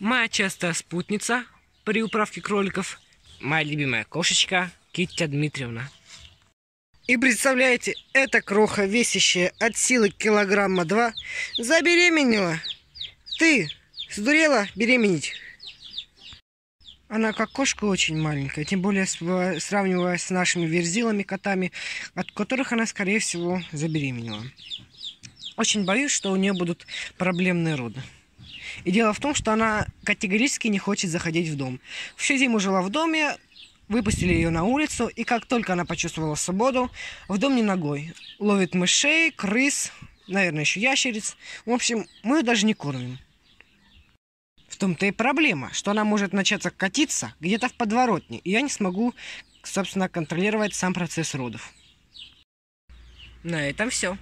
Моя частая спутница при управке кроликов. Моя любимая кошечка Китя Дмитриевна. И представляете, эта кроха, весящая от силы килограмма два, забеременела. Ты сдурела беременеть? Она как кошка очень маленькая, тем более э, сравнивая с нашими верзилами, котами, от которых она, скорее всего, забеременела. Очень боюсь, что у нее будут проблемные роды. И дело в том, что она категорически не хочет заходить в дом. Всю зиму жила в доме, выпустили ее на улицу, и как только она почувствовала свободу, в дом не ногой. Ловит мышей, крыс, наверное, еще ящериц. В общем, мы ее даже не кормим. В том-то и проблема, что она может начаться катиться где-то в подворотне, и я не смогу, собственно, контролировать сам процесс родов. На этом все.